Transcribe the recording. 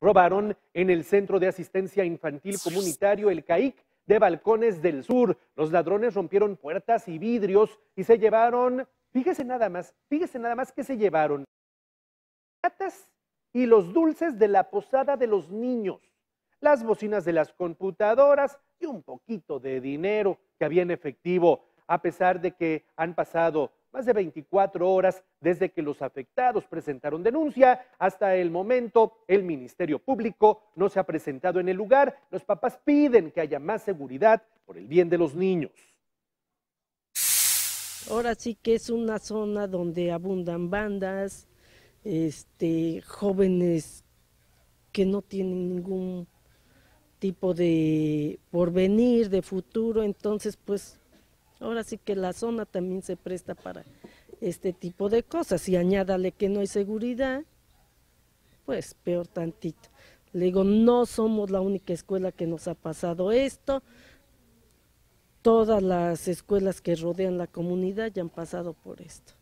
robaron en el Centro de Asistencia Infantil Comunitario, el CAIC, de Balcones del Sur. Los ladrones rompieron puertas y vidrios y se llevaron, fíjese nada más, fíjese nada más que se llevaron latas y los dulces de la posada de los niños, las bocinas de las computadoras y un poquito de dinero que había en efectivo. A pesar de que han pasado más de 24 horas desde que los afectados presentaron denuncia. Hasta el momento, el Ministerio Público no se ha presentado en el lugar. Los papás piden que haya más seguridad por el bien de los niños. Ahora sí que es una zona donde abundan bandas, este, jóvenes que no tienen ningún tipo de porvenir, de futuro, entonces pues Ahora sí que la zona también se presta para este tipo de cosas y añádale que no hay seguridad, pues peor tantito. Le digo, no somos la única escuela que nos ha pasado esto. Todas las escuelas que rodean la comunidad ya han pasado por esto.